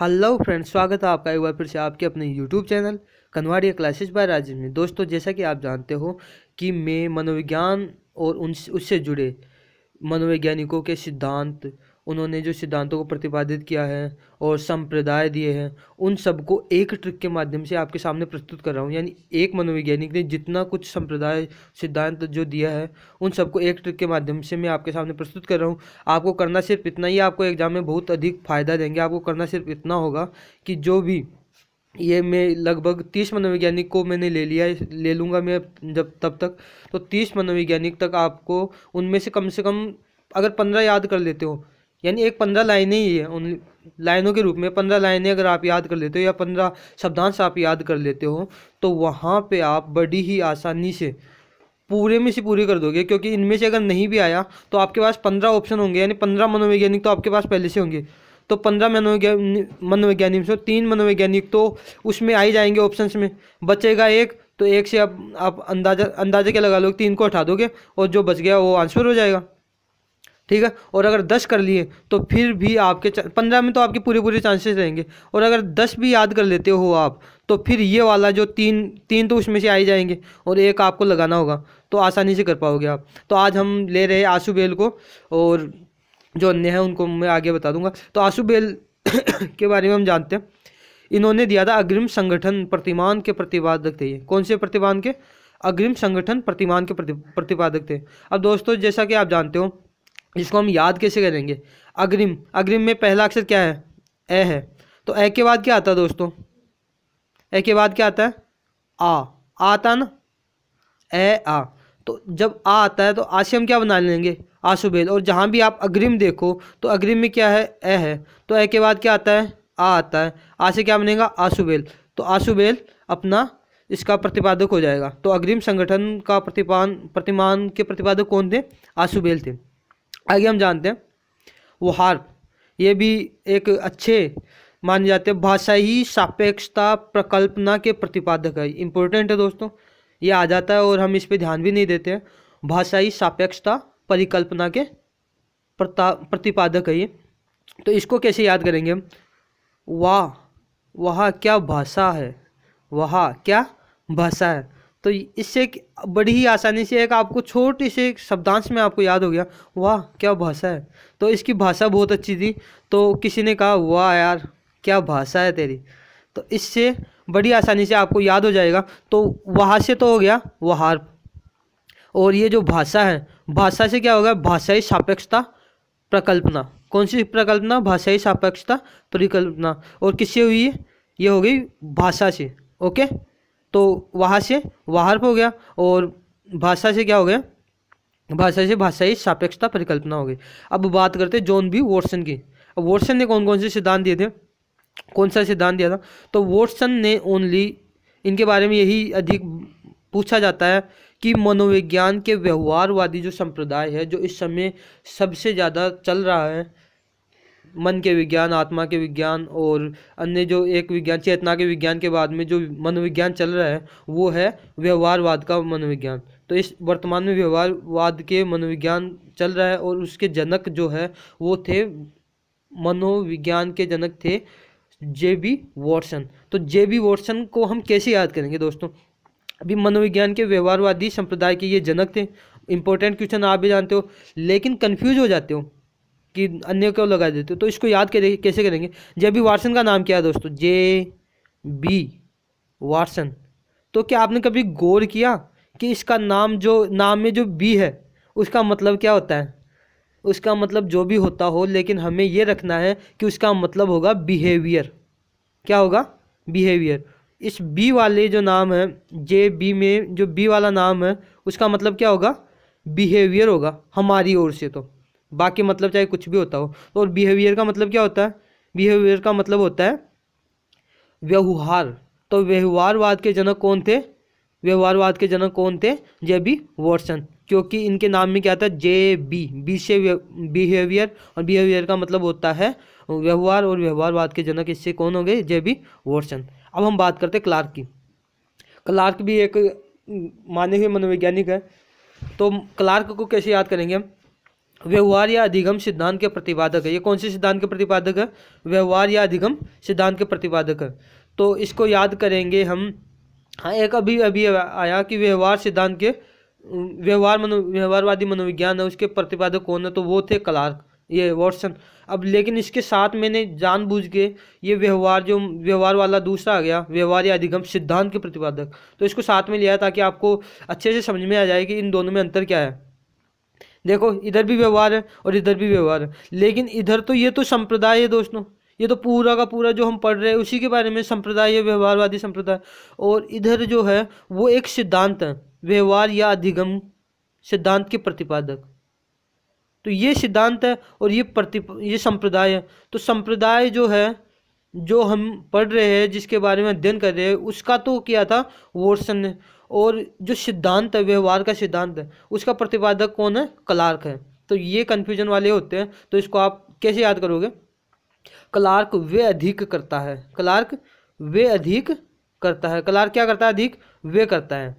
hello friends स्वागत है आपका एक बार फिर से आपके अपने YouTube channel Kanwadiya classes by Rajesh में दोस्तों जैसा कि आप जानते हो कि मैं मनोविज्ञान और उन उससे जुड़े मनोवैज्ञानिकों के सिद्धांत उन्होंने जो सिद्धांतों को प्रतिपादित किया है और संप्रदाय दिए हैं उन सबको एक ट्रिक के माध्यम से आपके सामने प्रस्तुत कर रहा हूँ यानी एक मनोवैज्ञानिक ने जितना कुछ संप्रदाय सिद्धांत जो दिया है उन सबको एक ट्रिक के माध्यम से मैं आपके सामने प्रस्तुत कर रहा हूँ आपको करना सिर्फ इतना ही आपको एग्जाम में बहुत अधिक फ़ायदा देंगे आपको करना सिर्फ इतना होगा कि जो भी ये मैं लगभग तीस मनोवैज्ञानिक को मैंने ले लिया ले लूँगा मैं जब तब तक तो तीस मनोवैज्ञानिक तक आपको उनमें से कम से कम अगर पंद्रह याद कर लेते हो यानी एक पंद्रह लाइनें ही है उन लाइनों के रूप में पंद्रह लाइनें अगर आप याद कर लेते हो या पंद्रह शब्दांश आप याद कर लेते हो तो वहाँ पे आप बड़ी ही आसानी से पूरे में से पूरी कर दोगे क्योंकि इनमें से अगर नहीं भी आया तो आपके पास पंद्रह ऑप्शन होंगे यानी पंद्रह मनोवैज्ञानिक तो आपके पास पहले से होंगे तो पंद्रह मनोवैज्ञान मनोवैज्ञानिक से तीन मनोवैज्ञानिक तो उसमें आ ही जाएंगे ऑप्शन में बचेगा एक तो एक से आप आप अंदाजा अंदाजे के लगा लो तीन को हटा दोगे और जो बच गया वो आंसर हो जाएगा ठीक है और अगर दस कर लिए तो फिर भी आपके पंद्रह में तो आपके पूरे पूरे चांसेस रहेंगे और अगर दस भी याद कर लेते हो आप तो फिर ये वाला जो तीन तीन तो उसमें से आ ही जाएंगे और एक आपको लगाना होगा तो आसानी से कर पाओगे आप तो आज हम ले रहे हैं आंसू बेल को और जो अन्य हैं उनको मैं आगे बता दूंगा तो आंसू बेल के बारे में हम जानते हैं इन्होंने दिया था अग्रिम संगठन प्रतिमान के प्रतिपादक थे ये कौन से प्रतिमान के अग्रिम संगठन प्रतिमान के प्रतिपादक थे अब दोस्तों जैसा कि आप जानते हो जिसको हम याद कैसे करेंगे अग्रिम अग्रिम में पहला अक्षर क्या है ए है तो ए के बाद क्या आता है दोस्तों ए के बाद क्या आता है आ आता ना ए आ तो जब आ आता है तो आ से हम क्या बना लेंगे आशुबेल और जहाँ भी आप अग्रिम देखो तो अग्रिम में क्या है ए है तो ए के बाद क्या आता है आ आता है आ से क्या बनेगा आशुबेल तो आशुबेल अपना इसका प्रतिपादक हो जाएगा तो अग्रिम संगठन का प्रतिपान प्रतिमान के प्रतिपादक कौन थे आशुभेल थे आगे हम जानते हैं वो हार्प ये भी एक अच्छे माने जाते हैं भाषाई सापेक्षता प्रकल्पना के प्रतिपादक है इम्पोर्टेंट है दोस्तों ये आ जाता है और हम इस पर ध्यान भी नहीं देते हैं भाषाई सापेक्षता परिकल्पना के प्रतिपादक है ये तो इसको कैसे याद करेंगे हम वाह वहाँ क्या भाषा है वहाँ क्या भाषा है तो इससे बड़ी ही आसानी से एक आपको छोटे से शब्दांश में आपको याद हो गया वाह क्या भाषा है तो इसकी भाषा बहुत अच्छी थी तो किसी ने कहा वाह यार क्या भाषा है तेरी तो इससे बड़ी आसानी से आपको याद हो जाएगा तो वहाँ से तो हो गया वहार और ये जो भाषा है भाषा से क्या हो गया भाषाई सापेक्षता प्रकल्पना कौन सी प्रकल्पना भाषाई सापेक्षता परिकल्पना और किससे हुई है ये हो गई भाषा से ओके तो वहाँ से वाहर्प हो गया और भाषा से क्या हो गया भाषा से ही सापेक्षता परिकल्पना हो गई अब बात करते हैं जॉन बी वॉटसन की अब वॉटसन ने कौन कौन से सिद्धांत दिए थे कौन सा सिद्धांत दिया था तो वॉटसन ने ओनली इनके बारे में यही अधिक पूछा जाता है कि मनोविज्ञान के व्यवहारवादी जो संप्रदाय है जो इस समय सबसे ज़्यादा चल रहा है मन के विज्ञान आत्मा के विज्ञान और अन्य जो एक विज्ञान चेतना के विज्ञान के बाद में जो मनोविज्ञान चल रहा है वो है व्यवहारवाद का मनोविज्ञान तो इस वर्तमान में व्यवहारवाद के मनोविज्ञान चल रहा है और उसके जनक जो है वो थे मनोविज्ञान के जनक थे जे बी वॉटसन तो जे बी वॉटसन को हम कैसे याद करेंगे दोस्तों अभी मनोविज्ञान के व्यवहारवादी संप्रदाय के ये जनक थे इंपॉर्टेंट क्वेश्चन आप भी जानते हो लेकिन कन्फ्यूज हो जाते हो कि अन्य को लगा देते हो तो इसको याद करें कैसे करेंगे जे बी वाटसन का नाम क्या है दोस्तों जे बी वाटसन तो क्या आपने कभी गौर किया कि इसका नाम जो नाम में जो बी है उसका मतलब क्या होता है उसका मतलब जो भी होता हो लेकिन हमें ये रखना है कि उसका मतलब होगा बिहेवियर क्या होगा बिहेवियर इस बी वाले जो नाम है जे बी में जो बी वाला नाम है उसका मतलब क्या होगा बिहेवियर होगा हमारी ओर से तो बाकी मतलब चाहे कुछ भी होता हो तो और बिहेवियर का मतलब क्या होता है बिहेवियर का मतलब होता है व्यवहार तो व्यवहारवाद के जनक कौन थे व्यवहारवाद के जनक कौन थे जे बी वॉटसन क्योंकि इनके नाम में क्या था जे बी बी से बिहेवियर और बिहेवियर का मतलब होता है व्यवहार और व्यवहारवाद के जनक इससे कौन हो गए जे बी वॉटसन अब हम बात करते क्लार्क की क्लार्क भी एक माने हुए मनोवैज्ञानिक है तो क्लार्क को कैसे याद करेंगे हम व्यवहार या अधिगम सिद्धांत के प्रतिपादक है ये कौन से सिद्धांत के प्रतिपादक है व्यवहार या अधिगम सिद्धांत के प्रतिपादक है तो इसको याद करेंगे हम हाँ एक अभी अभी आया कि व्यवहार सिद्धांत के व्यवहार मनो व्यवहारवादी मनोविज्ञान है उसके प्रतिपादक कौन है तो वो थे क्लार्क ये वॉटसन अब लेकिन इसके साथ मैंने जानबूझ के ये व्यवहार जो व्यवहार वाला दूसरा आ गया व्यवहार या अधिगम सिद्धांत के प्रतिपादक तो इसको साथ में लिया ताकि आपको अच्छे से समझ में आ जाए कि इन दोनों में अंतर क्या है देखो इधर भी व्यवहार है और इधर भी व्यवहार है लेकिन इधर तो ये तो संप्रदाय है दोस्तों ये तो पूरा का पूरा जो हम पढ़ रहे हैं उसी के बारे में संप्रदाय या व्यवहारवादी संप्रदाय और इधर जो है वो एक सिद्धांत है व्यवहार या अधिगम सिद्धांत के प्रतिपादक तो ये सिद्धांत है और ये प्रति ये संप्रदाय है तो संप्रदाय जो है जो हम पढ़ रहे हैं जिसके बारे में अध्ययन कर रहे हैं उसका तो किया था वोटसन ने और जो सिद्धांत है व्यवहार का सिद्धांत है उसका प्रतिपादक कौन है क्लार्क है तो ये कन्फ्यूजन वाले होते हैं तो इसको आप कैसे याद करोगे क्लार्क वे अधिक करता है क्लार्क वे अधिक करता है क्लार्क क्या करता है अधिक वे करता है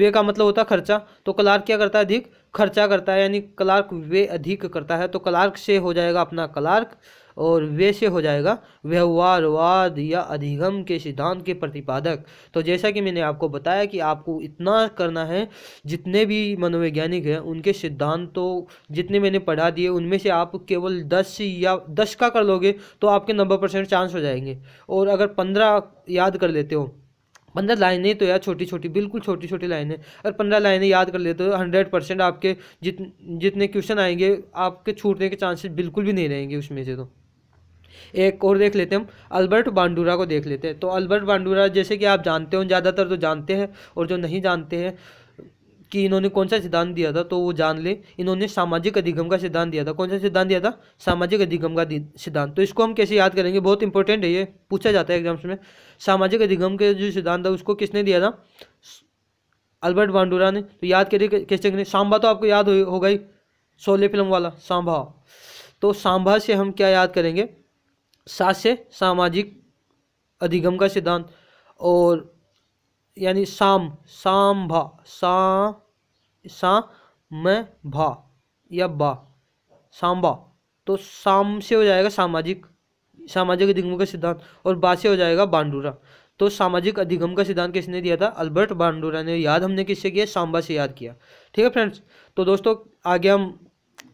वे का मतलब होता है खर्चा तो क्लार्क क्या करता है अधिक खर्चा करता है यानी क्लार्क वे अधिक करता है तो क्लार्क से हो जाएगा अपना क्लार्क और वे से हो जाएगा व्यवहारवाद या अधिगम के सिद्धांत के प्रतिपादक तो जैसा कि मैंने आपको बताया कि आपको इतना करना है जितने भी मनोवैज्ञानिक हैं उनके सिद्धांतों जितने मैंने पढ़ा दिए उनमें से आप केवल दस या दस का कर लोगे तो आपके नब्बे परसेंट चांस हो जाएंगे और अगर पंद्रह याद कर लेते हो पंद्रह लाइनें तो यार छोटी छोटी बिल्कुल छोटी छोटी लाइनें और पंद्रह लाइनें याद कर लेते हो हंड्रेड परसेंट आपके जित जितने क्वेश्चन आएंगे आपके छूटने के चांसेस बिल्कुल भी नहीं रहेंगे उसमें से तो एक और देख लेते हैं हम अल्बर्ट बांडूरा को देख लेते हैं तो अल्बर्ट बांडूरा जैसे कि आप जानते हो ज़्यादातर तो जानते हैं और जो नहीं जानते हैं कि इन्होंने कौन सा सिद्धांत दिया था तो वो जान ले इन्होंने सामाजिक अधिगम का सिद्धांत दिया था कौन सा सिद्धांत दिया था सामाजिक अधिगम का सिद्धांत तो इसको हम कैसे याद करेंगे बहुत इंपॉर्टेंट है ये पूछा जाता है एग्जाम्स में सामाजिक अधिगम के जो सिद्धांत था उसको किसने दिया था अल्बर्ट बांडूरा ने तो याद करिए कैसे करें सांबा तो आपको याद हो, ही गई फिल्म वाला सांभा तो सांभा से हम क्या याद करेंगे से सामाजिक अधिगम का सिद्धांत और यानी साम सांभा सा सा म भा या बा सांबा तो साम से हो जाएगा सामाजिक सामाजिक अधिगम का सिद्धांत और बा से हो जाएगा बांडूरा तो सामाजिक अधिगम का सिद्धांत किसने दिया था अल्बर्ट बांडूरा ने याद हमने किससे किया सांबा से याद किया ठीक है फ्रेंड्स तो दोस्तों आगे हम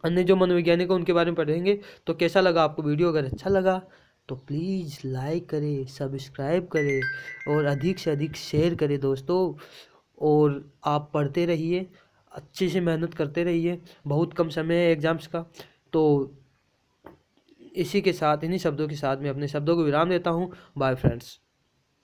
अन्य जो मनोवैज्ञानिक हैं उनके बारे में पढ़ेंगे तो कैसा लगा आपको वीडियो अगर अच्छा लगा तो प्लीज़ लाइक करें सब्सक्राइब करें और अधिक से अधिक शेयर करें दोस्तों और आप पढ़ते रहिए अच्छे से मेहनत करते रहिए बहुत कम समय है एग्ज़ाम्स का तो इसी के साथ इन्हीं शब्दों के साथ मैं अपने शब्दों को विराम देता हूँ बाय फ्रेंड्स